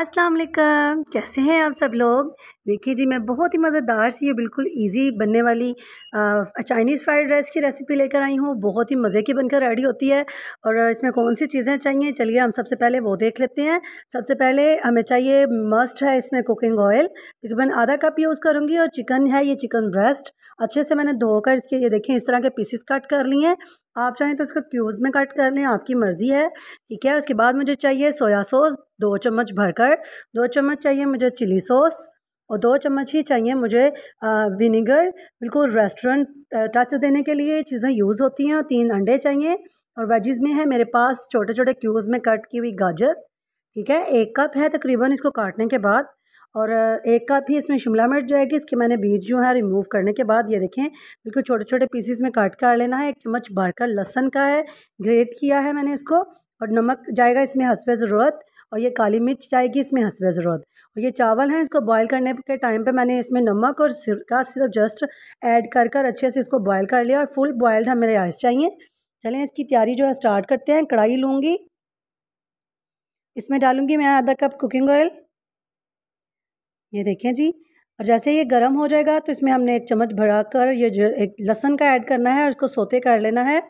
अस्सलाम वालेकुम कैसे हैं आप सब लोग देखिए जी मैं बहुत ही मज़ेदार सी ये बिल्कुल इजी बनने वाली चाइनीज़ फ्राइड राइस की रेसिपी लेकर आई हूँ बहुत ही मज़े की बनकर रेडी होती है और इसमें कौन सी चीज़ें चाहिए चलिए हम सबसे पहले वो देख लेते हैं सबसे पहले हमें चाहिए मस्ट है इसमें कुकिंग ऑयल तकरीबन आधा कप यूज़ करूँगी और चिकन है ये चिकन ब्रेस्ट अच्छे से मैंने धोकर इसके ये देखें इस तरह के पीसेस कट कर लिए हैं आप चाहें तो इसको क्यूब्स में कट कर लें आपकी मर्ज़ी है ठीक है उसके बाद मुझे चाहिए सोया सॉस दो चम्मच भरकर दो चम्मच चाहिए मुझे चिली सॉस और दो चम्मच ही चाहिए मुझे विनीगर बिल्कुल रेस्टोरेंट टच देने के लिए चीज़ें यूज़ होती हैं और तीन अंडे चाहिए और वेजिज़ में है मेरे पास छोटे छोटे क्यूब्स में कट की हुई गाजर ठीक है एक कप है तकरीबन इसको काटने के बाद और एक कप ही इसमें शिमला मिर्च जाएगी इसके मैंने बीज जो है रिमूव करने के बाद ये देखें बिल्कुल छोटे छोटे पीसीस में काट कर लेना है एक चम्मच भर कर लहसन का है ग्रेट किया है मैंने इसको और नमक जाएगा इसमें हंसवे ज़रूरत और ये काली मिर्च जाएगी इसमें हंसवे ज़रूरत और ये चावल हैं इसको बॉयल करने के टाइम पर मैंने इसमें नमक और सिरका सिर्फ जस्ट ऐड कर कर अच्छे से इसको बॉयल कर लिया और फुल बॉयल्ड हमें राइस चाहिए चलें इसकी तैयारी जो है स्टार्ट करते हैं कढ़ाई लूँगी इसमें डालूँगी मैं आधा कप कुकिंग ऑयल ये देखें जी और जैसे ये गर्म हो जाएगा तो इसमें हमने एक चम्मच भरा कर ये जो एक लहसन का ऐड करना है और इसको सोते कर लेना है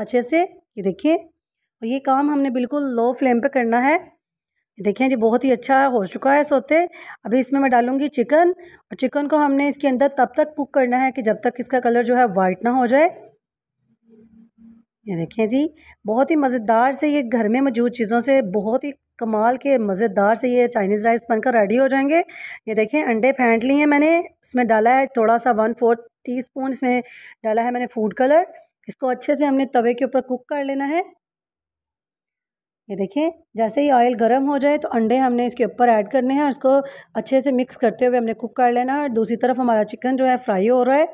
अच्छे से ये देखिए और ये काम हमने बिल्कुल लो फ्लेम पे करना है ये देखें जी बहुत ही अच्छा हो चुका है सोते अभी इसमें मैं डालूँगी चिकन और चिकन को हमने इसके अंदर तब तक कुक करना है कि जब तक इसका कलर जो है वाइट ना हो जाए ये देखें जी बहुत ही मज़ेदार से ये घर में मौजूद चीज़ों से बहुत ही कमाल के मज़ेदार से ये चाइनीज़ राइस बनकर रेडी हो जाएंगे ये देखें अंडे फेंट लिए हैं मैंने इसमें डाला है थोड़ा सा वन फोर्थ टी स्पून इसमें डाला है मैंने फूड कलर इसको अच्छे से हमने तवे के ऊपर कुक कर लेना है ये देखें जैसे ही ऑयल गर्म हो जाए तो अंडे हमने इसके ऊपर ऐड करने हैं और इसको अच्छे से मिक्स करते हुए हमने कुक कर लेना है दूसरी तरफ हमारा चिकन जो है फ्राई हो रहा है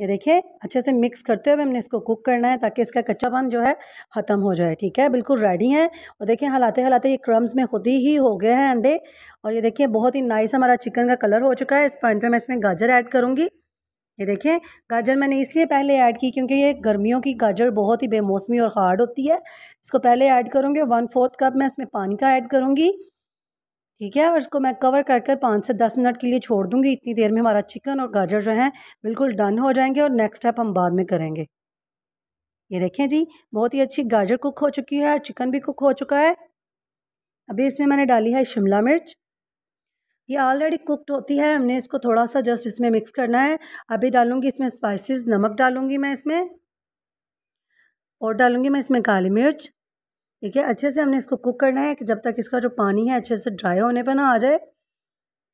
ये देखिए अच्छे से मिक्स करते हुए हमने इसको कुक करना है ताकि इसका कच्चापन जो है ख़त्म हो जाए ठीक है बिल्कुल रेडी है और देखिए हलाते हलाते ये क्रम्स में खुद ही हो गए हैं अंडे और ये देखिए बहुत ही नाइस हमारा चिकन का कलर हो चुका है इस पॉइंट पे मैं इसमें गाजर ऐड करूँगी ये देखिए गाजर मैंने इसलिए पहले ऐड की क्योंकि ये गर्मियों की गाजर बहुत ही बेमौसमी और हार्ड होती है इसको पहले ऐड करूँगी वन फोर्थ कप मैं इसमें पानी का ऐड करूँगी ठीक है और इसको मैं कवर कर कर पाँच से दस मिनट के लिए छोड़ दूँगी इतनी देर में हमारा चिकन और गाजर जो है बिल्कुल डन हो जाएंगे और नेक्स्ट स्टेप हम बाद में करेंगे ये देखें जी बहुत ही अच्छी गाजर कुक हो चुकी है चिकन भी कुक हो चुका है अभी इसमें मैंने डाली है शिमला मिर्च ये ऑलरेडी कुकड होती है हमने इसको थोड़ा सा जस्ट इसमें मिक्स करना है अभी डालूंगी इसमें स्पाइसेस नमक डालूंगी मैं इसमें और डालूंगी मैं इसमें काली मिर्च ठीक है अच्छे से हमने इसको कुक करना है कि जब तक इसका जो पानी है अच्छे से ड्राई होने पर ना आ जाए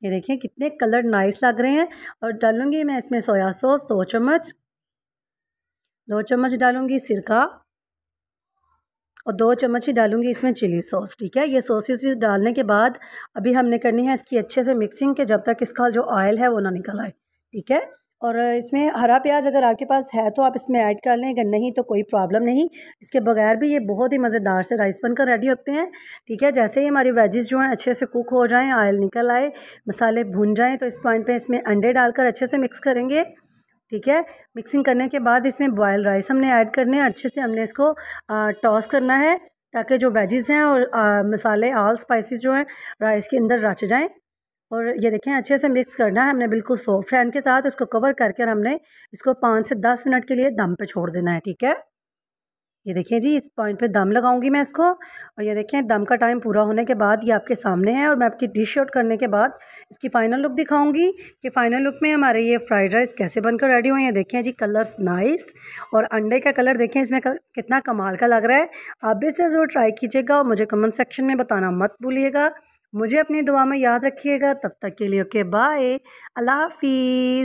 ये देखिए कितने कलर नाइस लग रहे हैं और डालूंगी मैं इसमें सोया सॉस दो चम्मच दो चम्मच डालूंगी सिरका और दो चम्मच ही डालूंगी इसमें चिली सॉस ठीक है ये सॉसेस डालने के बाद अभी हमने करनी है इसकी अच्छे से मिक्सिंग के जब तक इसका जो ऑयल है वो ना निकल आए ठीक है और इसमें हरा प्याज अगर आपके पास है तो आप इसमें ऐड कर लें अगर नहीं तो कोई प्रॉब्लम नहीं इसके बगैर भी ये बहुत ही मज़ेदार से राइस बनकर रेडी होते हैं ठीक है जैसे ही हमारी वेजेस जो हैं अच्छे से कुक हो जाएँ आयल निकल आए मसाले भून जाएँ तो इस पॉइंट पर इसमें अंडे डालकर अच्छे से मिक्स करेंगे ठीक है मिक्सिंग करने के बाद इसमें बॉयल राइस हमने ऐड करने हैं अच्छे से हमने इसको टॉस करना है ताकि जो वेजेज़ हैं और मसाले ऑल स्पाइसिस जो हैं राइस के अंदर रच जाएँ और ये देखें अच्छे से मिक्स करना है हमने बिल्कुल सॉफ्ट फैन के साथ इसको कवर करके हमने इसको पाँच से दस मिनट के लिए दम पे छोड़ देना है ठीक है ये देखें जी इस पॉइंट पे दम लगाऊंगी मैं इसको और ये देखें दम का टाइम पूरा होने के बाद ये आपके सामने है और मैं आपकी डिश आउट करने के बाद इसकी फ़ाइनल लुक दिखाऊंगी कि फ़ाइनल लुक में हमारे ये फ्राइड राइस कैसे बनकर रेडी हुए हैं देखें जी कलर्स नाइस और अंडे का कलर देखें इसमें कितना कमाल का लग रहा है आप भी इसे ज़रूर ट्राई कीजिएगा और मुझे कमेंट सेक्शन में बताना मत भूलिएगा मुझे अपनी दुआ में याद रखिएगा तब तक के लिए ओके बाय अल्लाह हाफिज़